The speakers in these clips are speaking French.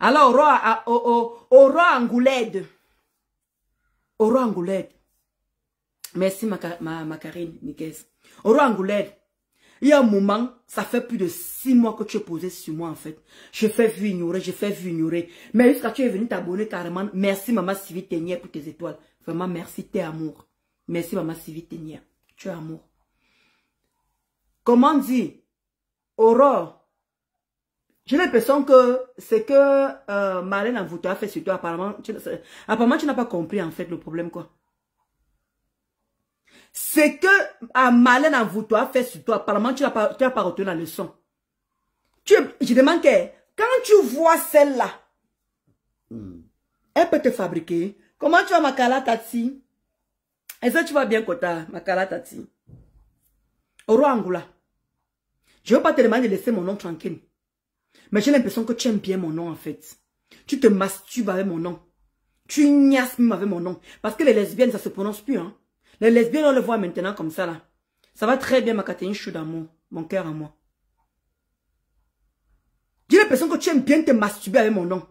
Alors, Aurore au, au, Angoulède. Merci, ma, Karine Nikes. Aurore roi Il y a un moment, ça fait plus de six mois que tu es posé sur moi, en fait. Je fais vu ignorer, je fais vu ignorer. Mais jusqu'à tu es venu t'abonner carrément. Merci, maman Sylvie pour tes étoiles. Vraiment, merci, t'es amour. Merci, maman Sylvie Tu es amour. Comment dit Aurore j'ai l'impression que c'est que euh, en vous a fait sur toi. Apparemment, tu, apparemment, tu n'as pas compris en fait le problème quoi. C'est que à euh, en vous a fait sur toi. Apparemment, tu n'as pas, retenu la leçon. Tu, je demande que quand tu vois celle-là, hmm. elle peut te fabriquer. Comment tu vas Makala Tati? Est-ce que tu vas bien Kota Makala Tati? roi Angula. Je ne veux pas te demander de laisser mon nom tranquille. Mais j'ai l'impression que tu aimes bien mon nom en fait. Tu te masturbes avec mon nom. Tu ignaces même avec mon nom. Parce que les lesbiennes, ça se prononce plus. Hein. Les lesbiennes, on le voit maintenant comme ça là. Ça va très bien ma Catherine, je d'amour. Mon cœur à moi. J'ai l'impression que tu aimes bien te masturber avec mon nom.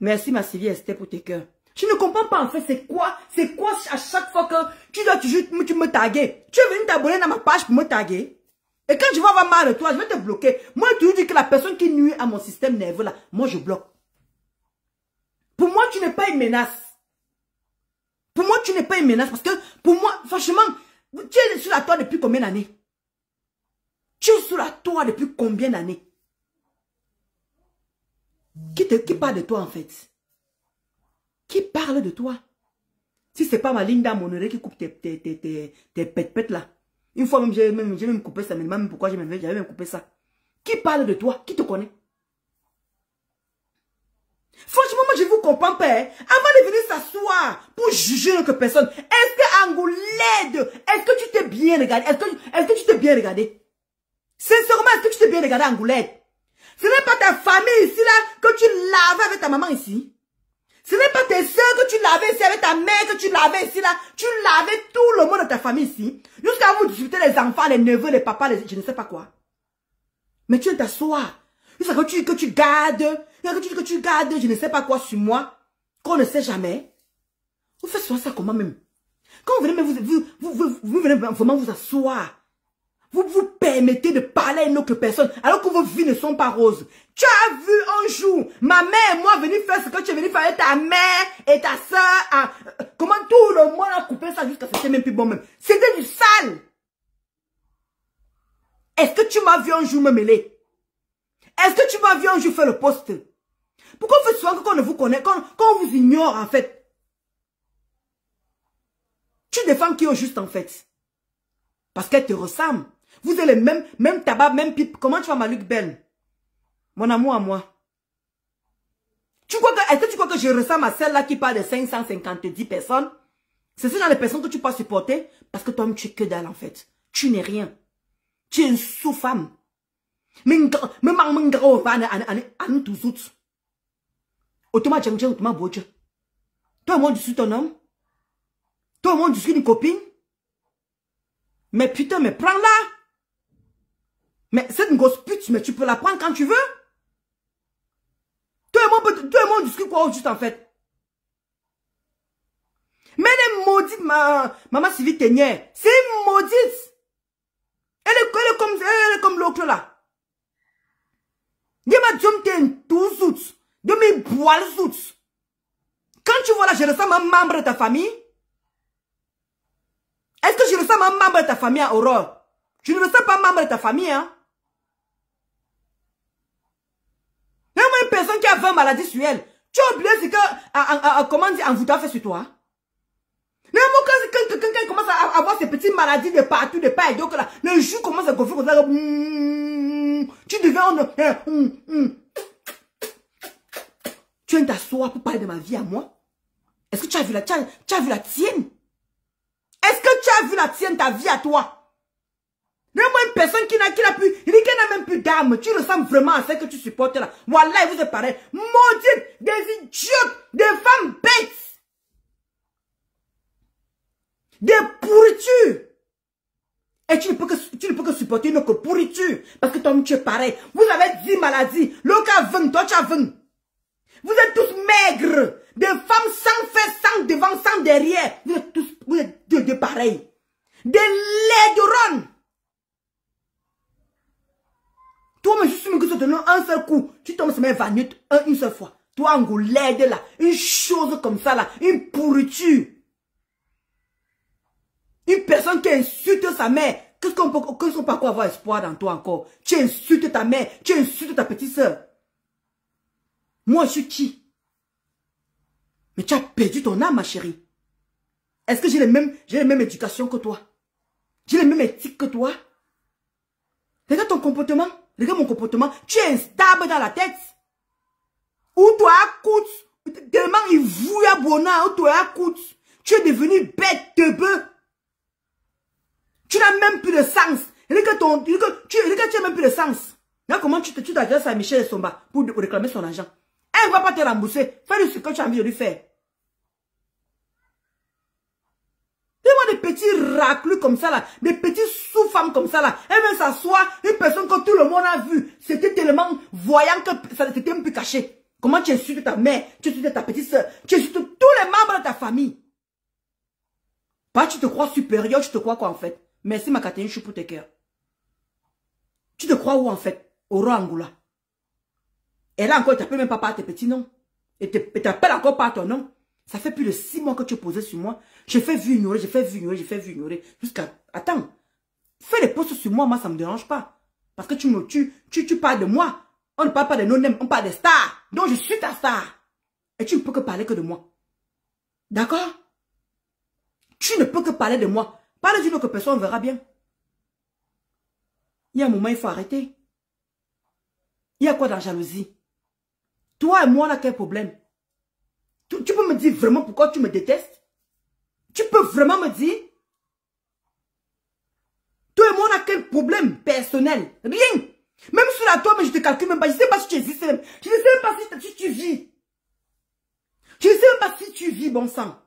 Merci ma Sylvie Esther pour tes cœurs. Tu ne comprends pas en fait c'est quoi, c'est quoi à chaque fois que tu dois toujours me, tu me taguer. Tu es venu t'abonner dans ma page pour me taguer. Et quand je vais avoir mal de toi, je vais te bloquer. Moi, tu dis que la personne qui nuit à mon système nerveux, là, moi, je bloque. Pour moi, tu n'es pas une menace. Pour moi, tu n'es pas une menace. Parce que, pour moi, franchement, tu es sur la toile depuis combien d'années Tu es sur la toile depuis combien d'années qui, qui parle de toi, en fait Qui parle de toi Si ce n'est pas ma ligne d'amour qui coupe tes, tes, tes pètes là. Une fois même, j'ai même, même, coupé ça, mais même pourquoi j'ai même, même coupé ça. Qui parle de toi Qui te connaît Franchement, moi, je vous comprends pas. Hein. Avant de venir s'asseoir pour juger notre personne, est-ce que Angoulède, est-ce que tu t'es bien regardé Est-ce que, est que tu t'es bien regardé Sincèrement, est-ce que tu t'es bien regardé, Angoulède Ce n'est pas ta famille ici, là, que tu laves avec ta maman ici. Ce n'est pas tes soeurs que tu lavais ici, avec ta mère que tu lavais ici, là. Tu lavais tout le monde de ta famille ici. Jusqu'à vous discuter les enfants, les neveux, les papas, je ne sais pas quoi. Mais tu t'assois. Jusqu'à que tu, que tu gardes, que tu, que tu gardes, je ne sais pas quoi sur moi, qu'on ne sait jamais. Vous faites ça ça comment même Quand vous venez, vous, vous, vous, vous venez vraiment vous asseoir vous vous permettez de parler à une autre personne alors que vos vies ne sont pas roses. Tu as vu un jour ma mère et moi venir faire ce que tu es venu faire avec ta mère et ta soeur. Euh, comment tout le monde a coupé ça jusqu'à ce que c'était même plus bon même. C'était du sale. Est-ce que tu m'as vu un jour me mêler Est-ce que tu m'as vu un jour faire le poste Pourquoi vous faites qu'on ne vous connaît, qu'on vous ignore en fait Tu défends qui au juste en fait Parce qu'elle te ressemble. Vous avez le même tabac, même pipe. Comment tu vas, Maluc belle Mon amour à moi. Tu crois que, est-ce que tu crois que je ressemble à celle-là qui parle de 550 personnes C'est ce genre les personnes que tu peux supporter parce que toi-même, tu es que dalle, en fait. Tu n'es rien. Tu es une sous-femme. Toi, moi, je suis ton homme. Toi, moi, je suis une copine. Mais putain, mais prends-la. Mais cette grosse pute, mais tu peux la prendre quand tu veux. Tout le monde, discute quoi aujourd'hui, juste en fait. Mais elle est maudite, ma, maman Sylvie Tenier. C'est maudite. Elle est, comme, elle est comme l'autre là. Yema m'a Tén, tous outs. De mes boils Quand tu vois là, je ressens membre de ta famille. Est-ce que je ressens à un membre de ta famille à Aurore? Tu ne ressens pas membre de ta famille, hein. tu 20 maladies sur elle. Tu as oublié ce que, à, ah, à, ah, ah, comment dire, vous fait sur toi. Mais quand, quand quelqu'un commence à avoir ces petites maladies de partout, de pas et donc là, le jus commence à gonfler comme hmm, tu deviens... un. Tu viens t'asseoir pour parler de ma vie à moi Est-ce que tu as vu la, tu as vu la tienne Est-ce que tu as vu la tienne, ta vie à toi même une personne qui n'a plus, il n'a même plus d'âme. Tu ressembles vraiment à celle que tu supportes là. Voilà, il vous est pareil. Maudite, des idiotes, des femmes bêtes. Des pourritures. Et tu ne, peux que, tu ne peux que supporter une autre pourriture. Parce que toi tu es pareil. Vous avez 10 maladies. L'autre a 20, toi tu as 20. Vous êtes tous maigres. Des femmes sans faire sans devant, sans derrière. Vous êtes tous, vous êtes pareils. Des laiderons. Toi, mais juste un seul coup. Tu tombes sur mes une seule fois. Toi, Angolais, là, une chose comme ça, là, une pourriture. Une personne qui insulte sa mère. Qu'est-ce qu'on peut, peut pas avoir espoir dans toi encore Tu insultes ta mère, tu insultes ta petite soeur. Moi, je suis qui Mais tu as perdu ton âme, ma chérie. Est-ce que j'ai la même, j'ai même éducation que toi J'ai la même éthique que toi Regarde ton comportement. Regarde mon comportement. Tu es instable dans la tête. Où toi, écoute. Tellement il voulait à où toi, écoute. Tu es devenu bête de bœuf. Tu n'as même plus de sens. Regarde ton, regarde, tu, regarde, tu n'as même plus de sens. comment tu t'adresses à Michel Somba pour, réclamer son argent? Elle ne va pas te rembourser. fais le ce que tu as envie de lui faire. petits raclus comme ça là, des petits sous-femmes comme ça là, elle même s'asseoir, une personne que tout le monde a vue, c'était tellement voyant que ça c'était un peu caché. Comment tu insultes ta mère, tu insultes ta petite soeur, tu insultes tous les membres de ta famille. Pas tu te crois supérieur, tu te crois quoi en fait Merci ma Catherine, je suis pour tes cœurs. Tu te crois où en fait Au roi Angoula. Elle a encore, tu même pas par tes petits noms. Et tu encore pas ton nom. Ça fait plus de six mois que tu es posé sur moi. J'ai fait vu ignorer, j'ai fait vu ignorer, j'ai fait vu ignorer. Jusqu'à... Attends. Fais les postes sur moi, moi, ça me dérange pas. Parce que tu me tu, tu, parles de moi. On ne parle pas de non names, on parle des stars. Donc, je suis ta star. Et tu ne peux que parler que de moi. D'accord Tu ne peux que parler de moi. Parle d'une autre personne, on verra bien. Il y a un moment, il faut arrêter. Il y a quoi dans la jalousie Toi et moi, on a quel problème tu, peux me dire vraiment pourquoi tu me détestes Tu peux vraiment me dire Toi et moi, on a quel problème personnel Rien Même sur la toi, mais je te calcule même pas. Je ne sais pas si tu existes. Je ne sais même pas si, tu vis. Je ne sais même pas si tu vis, bon sang.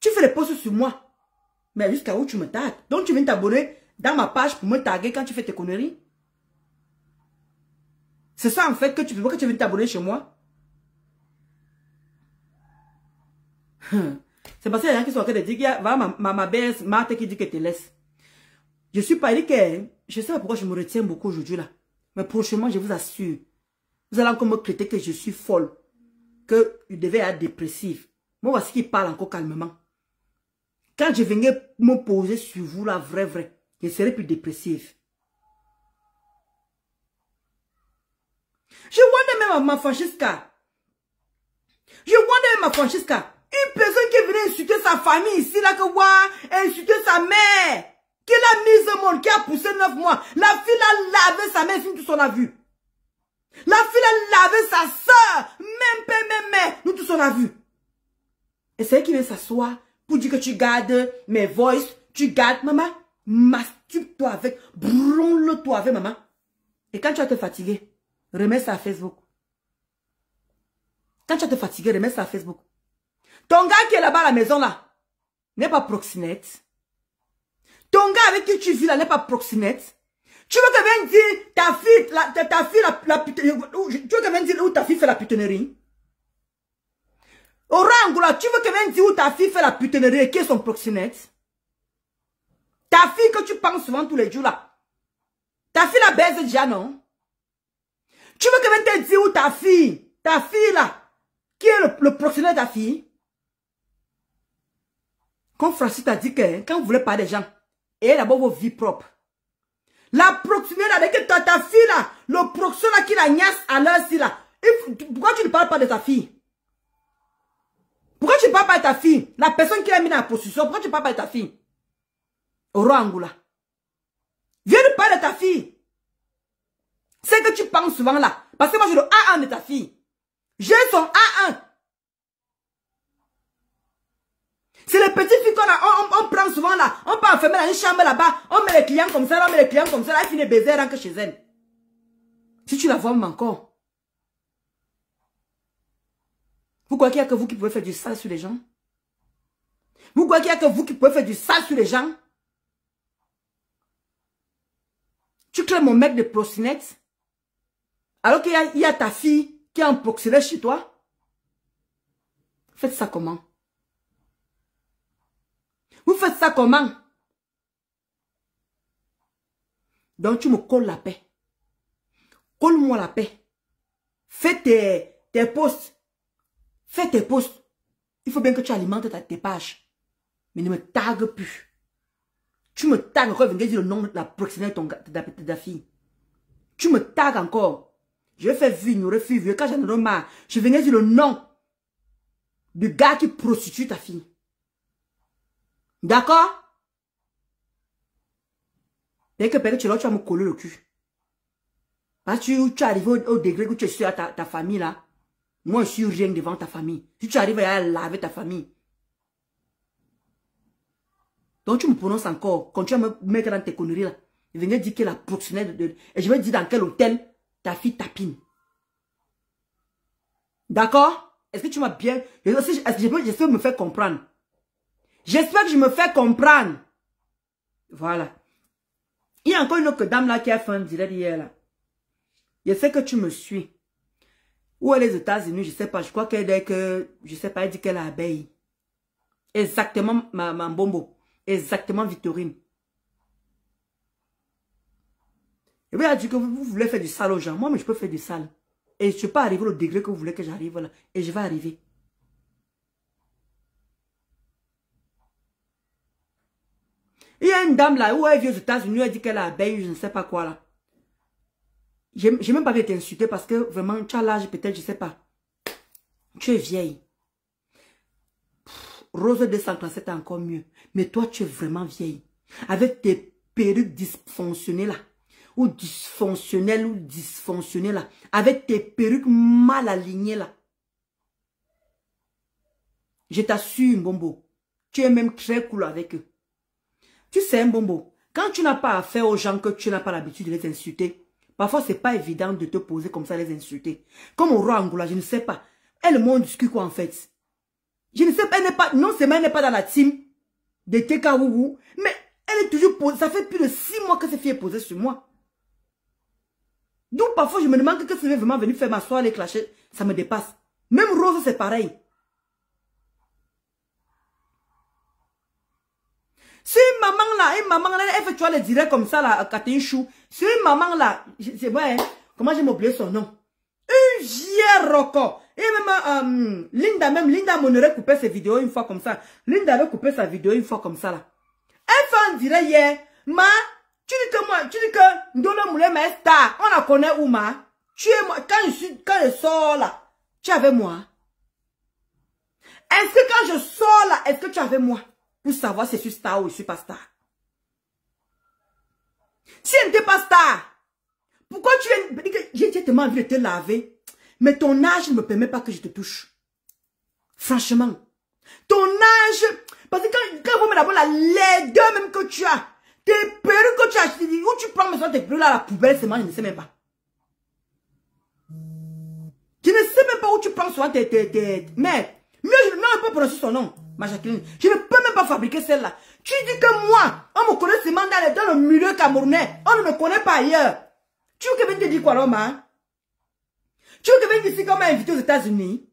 Tu fais les posts sur moi. Mais jusqu'à où tu me tagues Donc tu viens t'abonner dans ma page pour me taguer quand tu fais tes conneries c'est ça en fait que tu, que tu veux t'abonner chez moi. Hum. C'est parce qu'il y a des gens qui sont en train de dire qu'il y a ma, ma, ma belle Marthe qui dit que te laisse. Je suis pas dit que je sais pas pourquoi je me retiens beaucoup aujourd'hui là. Mais prochainement, je vous assure, vous allez encore me critiquer que je suis folle, que je devais être dépressive. Moi, voici qui parle encore calmement. Quand je venais me poser sur vous là, vrai, vrai, je serais plus dépressive. Je vois même ma Francesca. Je vois même ma Francesca. Une personne qui est venue insulter sa famille ici, là, que voir, insulter sa mère. Qui l'a mise au monde, qui a poussé neuf mois. La fille a lavé sa mère, nous, tous on a vu. La fille a lavé sa soeur, même père, même mère, nous tous on a vu. Et c'est elle qui vient s'asseoir pour dire que tu gardes mes voices, tu gardes, maman, masturbe-toi avec, bronle toi avec maman. Et quand tu vas te fatiguer, remets ça à Facebook. Quand tu as te fatigué, remets ça à Facebook. Ton gars qui est là-bas à la maison, là, n'est pas proxynette. Ton gars avec qui tu vis, là, n'est pas proxénète. Tu veux que vienne dire ta fille, ta, fille, la, tu veux que vienne dire où ta fille fait la putainerie? Orangula, là, tu veux que vienne dire où ta fille fait la putainerie et qui est son proxynette Ta fille que tu penses souvent tous les jours, là. Ta fille la baise déjà, non? Tu veux que je te dire où ta fille, ta fille là, qui est le, proxénète de ta fille Quand Francis t'a dit que hein, quand vous voulez parler des gens, et d'abord vos vies propres. La proxénète avec ta, ta fille là, le proxénète qui la niasse à l'heure ci là, pourquoi tu ne parles pas de ta fille Pourquoi tu ne parles pas de ta fille La personne qui l'a mis dans la position, pourquoi tu ne parles pas de ta fille Aurore Angoula. Viens de parler de ta fille. C'est que tu penses souvent là. Parce que moi, j'ai le A1 de ta fille. J'ai son A1. C'est les petites filles qu'on on, on, prend souvent là. On peut enfermer dans une chambre là-bas. On met les clients comme ça, on met les clients comme ça. Là, elle finit baiser, que chez elle. Si tu la vois encore. Vous croyez qu'il n'y a que vous qui pouvez faire du sale sur les gens Vous croyez qu'il n'y a que vous qui pouvez faire du sale sur les gens Tu crées mon mec de prostinette. Alors qu'il y, a ta fille qui est en proxénète chez toi. Faites ça comment Vous faites ça comment Donc tu me colles la paix. Colle-moi la paix. Fais tes, tes posts. Fais tes posts. Il faut bien que tu alimentes tes pages. Mais ne me tague plus. Tu me tagues encore, venez dire le nom de la proxénète de ta fille. Tu me tagues encore. Je fais vigne, refuse. Quand j'en ai marre, je venais dire le nom du gars qui prostitue ta fille. D'accord Dès que es là, tu vas me coller le cul. Parce que tu arrives au, au, degré où tu es sur ta, ta, famille là. Moi, je suis rien devant ta famille. Si tu arrives à laver ta famille. Donc tu me prononces encore. Quand tu vas me mettre dans tes conneries là. Je venais dire que la proxénète de... Et je vais dire dans quel hôtel ta fille tapine. D'accord Est-ce que tu m'as bien... Est-ce que je peux, me faire comprendre J'espère que je me fais comprendre. Voilà. Il y a encore une autre dame là qui a fait un hier là. Je sais que tu me suis. Où est les États-Unis, je sais pas. Je crois qu'elle est que, je sais pas, elle dit qu'elle est abeille. Exactement, ma, ma bombo. Exactement, Victorine. Et puis, il a dit que vous, voulez faire du sale aux gens. Moi, mais je peux faire du sale. Et je ne peux pas arrivé au degré que vous voulez que j'arrive là. Et je vais arriver. Il y a une dame là où elle vient aux États-Unis, elle dit qu'elle a abeille, je ne sais pas quoi là. J'ai même pas été t'insulter parce que vraiment, tu as l'âge peut-être, je ne sais pas. Tu es vieille. Rose Rose Santana, c'est encore mieux. Mais toi, tu es vraiment vieille. Avec tes perruques dysfonctionnées là ou dysfonctionnel ou dysfonctionnel là, avec tes perruques mal alignées là. Je t'assure, Mbombo, tu es même très cool avec eux. Tu sais, Mbombo, quand tu n'as pas affaire aux gens que tu n'as pas l'habitude de les insulter, parfois c'est pas évident de te poser comme ça les insulter. Comme au roi Angola, je ne sais pas. Elle le monde discute quoi en fait Je ne sais pas, elle n'est pas, non c'est elle n'est pas dans la team de vous mais elle est toujours posée, ça fait plus de six mois que cette fille est posée sur moi. Donc parfois, je me demande que si je vraiment venu faire m'asseoir les clasher, ça me dépasse. Même Rose, c'est pareil. C'est une maman là, une maman là, elle fait, tu vois, les directs comme ça là, Katin Chou. C'est une maman là, c'est vrai, hein? comment j'ai oublié son nom. Une vieille roco. Et même, euh, Linda, même Linda Monere coupait ses vidéos une fois comme ça. Linda avait coupé sa vidéo une fois comme ça là. Elle fait un direct hier. Ma, moi, tu dis que Ndolo Moulem est star. On la connaît où, Quand je suis, quand je sors là, tu es avec moi. Est-ce que quand je sors là, est-ce que tu es avec moi? Pour savoir si je suis star ou je suis pas star. Si je n'étais pas star, pourquoi tu es, j'ai tellement envie de te laver, mais ton âge ne me permet pas que je te touche. Franchement. Ton âge, parce que quand, vous me d'abord la laideur même que tu as, tes perruques que tu as achetées, où tu prends maintenant tes perruques à la poubelle, c'est moi, je ne sais même pas. Tu ne sais même pas où tu prends soin tes, tes, tes... Mais, mieux, je peux pas prononcer son nom, ma Jacqueline. Je ne peux même pas fabriquer celle-là. Tu dis que moi, on me connaît seulement dans, dans le milieu camerounais. On ne me connaît pas ailleurs. Tu veux que vienne te dire quoi, l'homme, hein? Tu veux que vienne ici qu'on m'a invité aux États-Unis?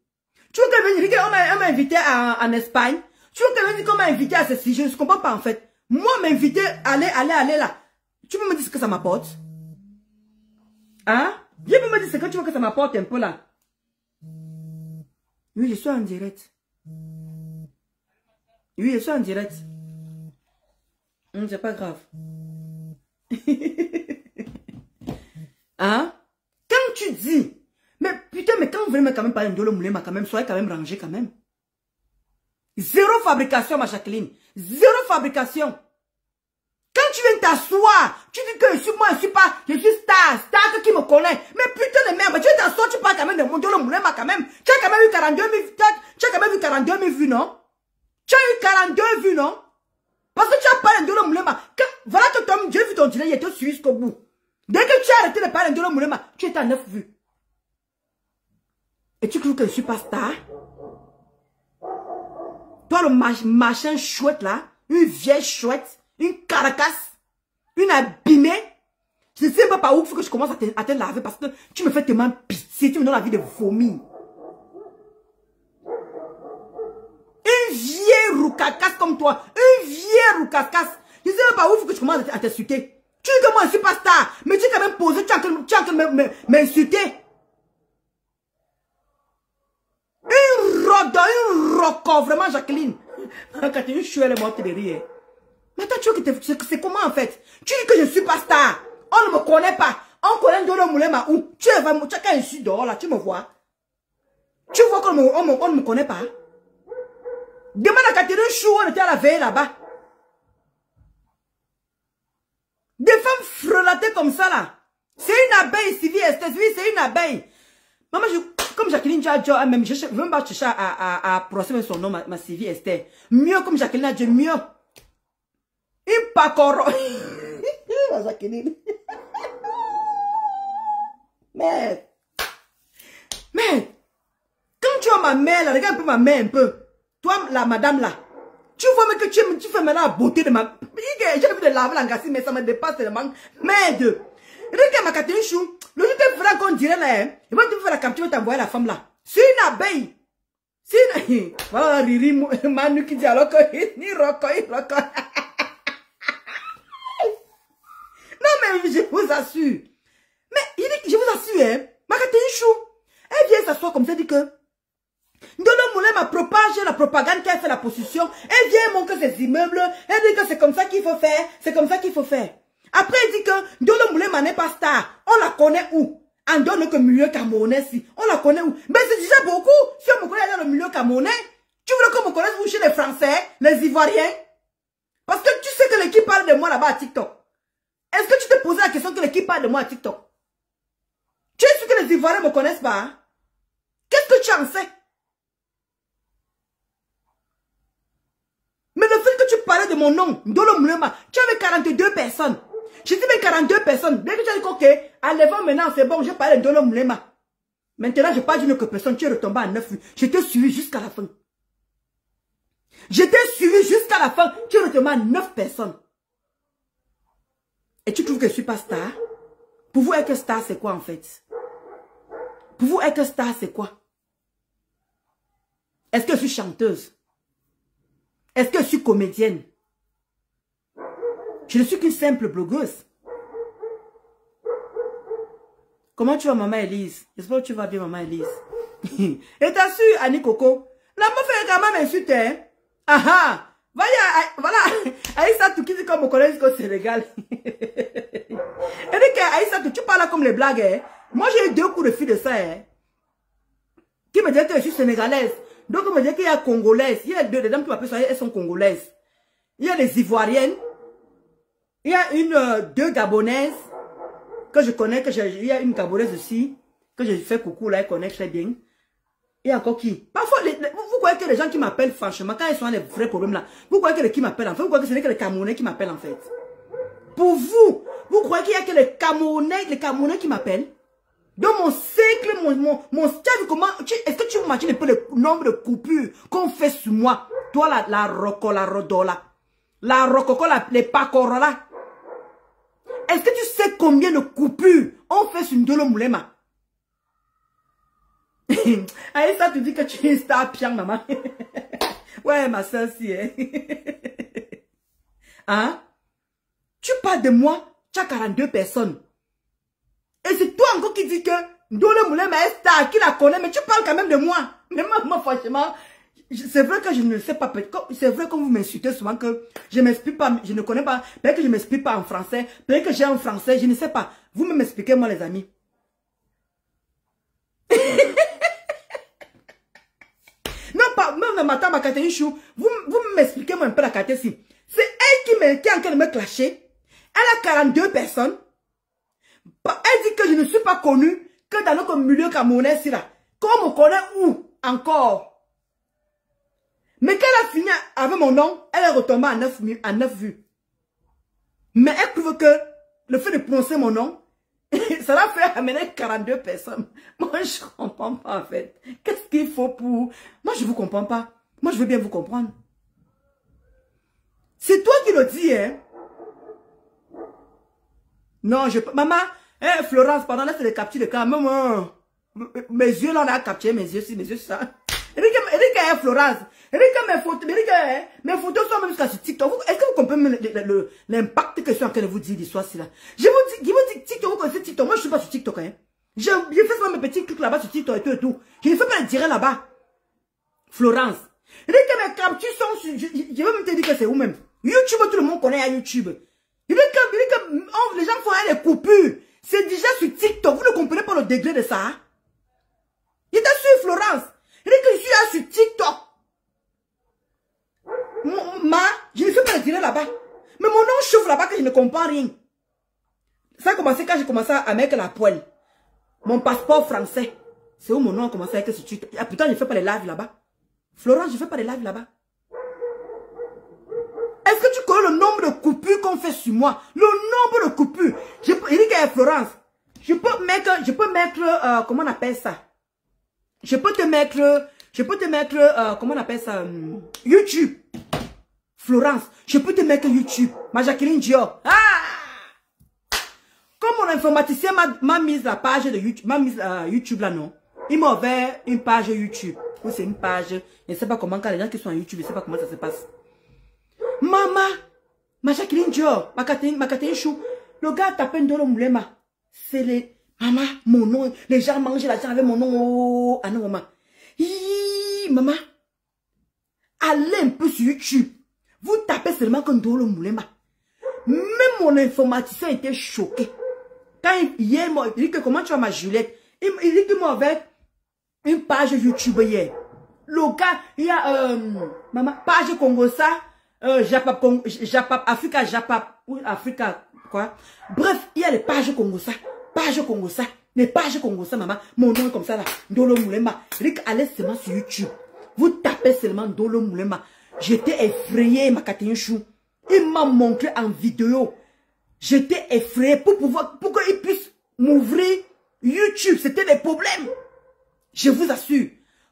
Tu veux que vienne dire qu'on m'a invité en, Espagne? Tu veux que vienne dire qu'on m'a invité à ceci? Je ne comprends pas, en fait. Moi, m'inviter, allez, allez, allez là. Tu peux me dire ce que ça m'apporte Hein Viens me dire ce que tu veux que ça m'apporte un peu là. Oui, je suis en direct. Oui, je suis en direct. Hum, c'est pas grave. hein Quand tu dis, mais putain, mais quand vous voulez quand même parler de l'homme, quand même, soyez quand même rangé quand même. Zéro fabrication, ma Jacqueline. Zéro fabrication. Quand tu viens t'asseoir, tu dis que je suis moi, je suis pas, je suis star, star qui me connaît. Mais putain de merde, tu viens t'asseoir, tu parles quand même de mon quand même. Tu as quand même eu 42 000, tu as quand même eu 42 000 vues, non? Tu as eu 42 vues, non? Parce que tu as parlé de le moulin, voilà que ton Dieu vu ton dîner, il était suivi jusqu'au bout. Dès que tu as arrêté de parler de le tu étais à 9 vues. Et tu crois que je suis pas star? Toi, le machin chouette là, une vieille chouette, une carcasse, une abîmée. Je ne sais pas par où faut que je commence à te, laver parce que tu me fais tellement pitié, tu me donnes la vie de vomir. Une vieille carcasse comme toi, une vieille carcasse. Je ne sais pas où où faut que je commence à t'insulter. Tu dis que moi je suis pas star, mais tu es quand même posé, tu as quand de m'insulter. dans, un record vraiment Jacqueline. Catherine Chou, elle est morte de rire. Mais toi, tu que c'est comment en fait Tu dis que je suis pas star. On ne me connaît pas. On connaît Ndolo Moulema ou tu es vraiment. Chacun est ici dehors là, tu me vois. Tu vois qu'on on, ne me connaît pas. Demande à Catherine Chou, on était à la veille là-bas. Des femmes frelatées comme ça là. C'est une abeille, Sylvie c'est une abeille. Maman, je, comme Jacqueline Djadjo, même, je ne veux pas chercher à, à, à, son nom, ma, ma Sylvie Esther. Mieux comme Jacqueline dit, mieux. Et pas corrompu. Jacqueline. Mais, mais, quand tu vois ma mère, là, regarde un peu ma mère un peu. Toi, la madame là, tu vois mais que tu, tu fais maintenant la beauté de ma... J'ai envie de laver l'angassi, mais ça me dépasse tellement. Merde Rien ma chou, le jour que frère qu'on dirait là, il hein, va te faire la capture et t'envoyer la femme là. C'est une abeille. C'est une... Voilà, Riri Manu qui dit alors que... Ni Non, mais je vous assure. Mais il dit je vous assure, hein. chou. elle vient s'asseoir comme ça, dit que... Ndolo Moulin m'a propagé la propagande qui fait la position. Elle vient montrer ses immeubles. Elle dit que c'est comme ça qu'il faut faire. C'est comme ça qu'il faut faire. Après, il dit que Ndolo Moulema n'est pas star. On la connaît où En donne que milieu camerounais, si. On la connaît où Mais c'est déjà beaucoup. Si on me connaît dans le milieu camerounais, tu veux qu'on me connaisse où chez les Français, les Ivoiriens Parce que tu sais que l'équipe parle de moi là-bas à TikTok. Est-ce que tu te posais la question que l'équipe parle de moi à TikTok Tu es sûr que les Ivoiriens ne me connaissent pas hein? Qu'est-ce que tu en sais Mais le fait que tu parlais de mon nom, Ndolo Moulema, tu avais 42 personnes. J'ai dit, mais 42 personnes. Dès que j'ai dit, ok, allez maintenant, c'est bon, Je parlé de l'homme Lema. Maintenant, je parle d'une autre personne, tu es retombé à 9. Je t'ai suivi jusqu'à la fin. Je t'ai suivi jusqu'à la fin, tu es retombé à 9 personnes. Et tu trouves que je suis pas star Pour vous, être star, c'est quoi en fait Pour vous, être star, c'est quoi Est-ce que je suis chanteuse Est-ce que je suis comédienne je ne suis qu'une simple blogueuse. Comment tu vas, maman Elise J'espère que tu vas bien, maman Elise. Et t'as su, Annie Coco La meuf, fait vraiment même hein Ah ah Voilà, voilà Aïssa tu dit comme au collège au Sénégal. Elle dit que Aïssa tu parles comme les blagues, hein Moi, j'ai eu deux coups de fil de ça, hein Qui me dit que je suis sénégalaise. Donc, on me dit qu'il y a congolaise. Il y a deux des dames qui m'appellent ça, elles sont congolaises. Il y a les ivoiriennes. Il y a une, euh, deux Gabonaises que je connais, que il y a une Gabonaise aussi, que je fais coucou là, elle connaît très bien. Et encore qui Parfois, vous, croyez que les gens qui m'appellent, franchement, quand ils sont dans les vrais problèmes là, vous croyez que les qui m'appellent en fait, vous croyez que ce n'est que les Camerounais qui m'appellent en fait. Pour vous, vous croyez qu'il y a que les Camerounais, les Camerounais qui m'appellent dans mon cercle, mon, mon, mon comment, est-ce que tu imagines un peu le nombre de coupures qu'on fait sur moi? Toi, la, la la rodola, la rococola, les pacorola, est-ce que tu sais combien de coupures on fait sur Ndolo Moulema ah, ça tu dis que tu es une star piang, maman. ouais, ma soeur, si. Hein? hein? Tu parles de moi, tu as 42 personnes. Et c'est toi encore qui dis que Ndolo Moulema est star, qui la connaît, mais tu parles quand même de moi. Mais maman, moi franchement, c'est vrai que je ne sais pas, c'est vrai que vous m'insultez souvent que je m'explique pas, je ne connais pas, peut-être que je m'explique pas en français, peut-être que j'ai un français, je ne sais pas. Vous m'expliquez moi les amis. non, pas, même matin Chou, vous, m'expliquez moi un peu la catéchisme. C'est elle qui, me, qui est en train de me clasher. Elle a 42 personnes. Bah, elle dit que je ne suis pas connu que dans notre milieu camerounais, là. Qu'on me connaît où encore mais quand elle a fini avec mon nom, elle est retombée à 9, à 9 vues. Mais elle prouve que le fait de prononcer mon nom, ça l'a fait amener 42 personnes. Moi, je comprends pas, en fait. Qu'est-ce qu'il faut pour... Moi, je vous comprends pas. Moi, je veux bien vous comprendre. C'est toi qui le dis, hein. Non, je... Maman, hein, Florence, pendant là, c'est le captures de cas. Maman, mes yeux, là, on a capturé mes yeux, si mes yeux, ça. Erika est Florence. Erika, mes photos, Erika, hein, mes photos sont même sur TikTok. Est-ce que vous comprenez l'impact que je suis en train de vous dire l'histoire là Je vous dis, je vous dis TikTok, vous connaissez TikTok. Moi, je suis pas sur TikTok, hein. Je, je fais mes petits trucs là-bas sur TikTok et tout et tout. Je ne fais pas les tirer là-bas. Florence. Erika, mes captures sont sur, je, je vais même te dire que c'est vous même. YouTube, tout le monde connaît à hein, YouTube. Erika, Erika, oh, les gens font hein, les coupures. C'est déjà sur TikTok. Vous ne comprenez pas le degré de ça. Hein? est sur Florence. Erika, sur TikTok. Ma, je ne fais pas les dire là-bas. Mais mon nom chauffe là-bas que je ne comprends rien. Ça a commencé quand j'ai commencé à mettre la poêle. Mon passeport français. C'est où mon nom a commencé à être sur TikTok. Ah, putain, je ne fais pas les lives là-bas. Florence, je ne fais pas les lives là-bas. Est-ce que tu connais le nombre de coupures qu'on fait sur moi Le nombre de coupures. Je, il Florence, je peux mettre, je peux mettre, euh, comment on appelle ça Je peux te mettre je peux te mettre, euh, comment on appelle ça euh, YouTube. Florence, je peux te mettre YouTube. Ma Jacqueline Dior. Ah! Comme mon informaticien m'a mis la page de YouTube, m'a mis euh, YouTube là, non Il m'a ouvert une page YouTube. Ou c'est une page. Je ne sais pas comment, quand les gens qui sont en YouTube, je ne sais pas comment ça se passe. Maman, ma Jacqueline Dior, ma Catherine, ma Catherine Chou, le gars t'appelle le Moulema. C'est les... Maman, mon nom, les gens mangent l'argent avec mon nom. Oh, ah non, maman maman, allez un peu sur YouTube. Vous tapez seulement que Ndolo Moulemba. Même mon informaticien était choqué. Quand il, hier, il dit que comment tu as ma Juliette Il, dit dit moi avec une page YouTube hier. Local, il y a, euh, maman, page Congo ça, euh, Japap, Africa, Japap, ou Africa, quoi. Bref, il y a les pages Congo ça, page Congo ça. Les pages ça, maman, mon nom est comme ça là. Ndolo Moulema. Rick, allez seulement sur YouTube. Vous tapez seulement Ndolo Moulema. J'étais effrayé ma Chou. Il m'a montré en vidéo. J'étais effrayé pour pouvoir, pour qu'il puisse m'ouvrir YouTube. C'était des problèmes. Je vous assure.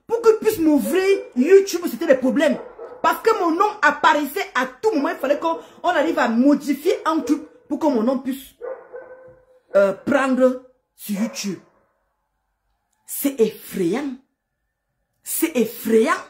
Pour qu'il puisse m'ouvrir YouTube, c'était des problèmes. Parce que mon nom apparaissait à tout moment. Il fallait qu'on arrive à modifier un truc pour que mon nom puisse euh, prendre sur YouTube. C'est effrayant. C'est effrayant.